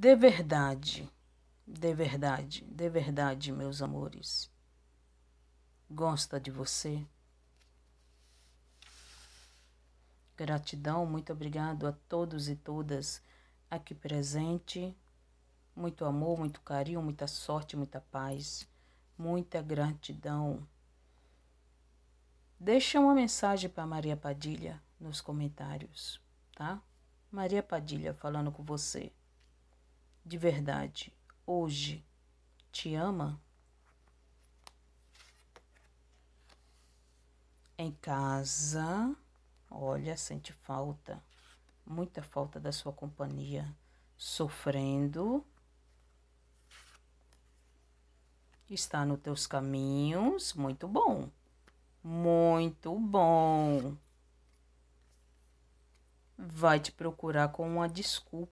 De verdade, de verdade, de verdade, meus amores, gosta de você. Gratidão, muito obrigado a todos e todas aqui presente. Muito amor, muito carinho, muita sorte, muita paz, muita gratidão. Deixa uma mensagem para Maria Padilha nos comentários, tá? Maria Padilha falando com você de verdade hoje te ama? Em casa, olha, sente falta, muita falta da sua companhia, sofrendo, está nos teus caminhos, muito bom, muito bom. Vai te procurar com uma desculpa.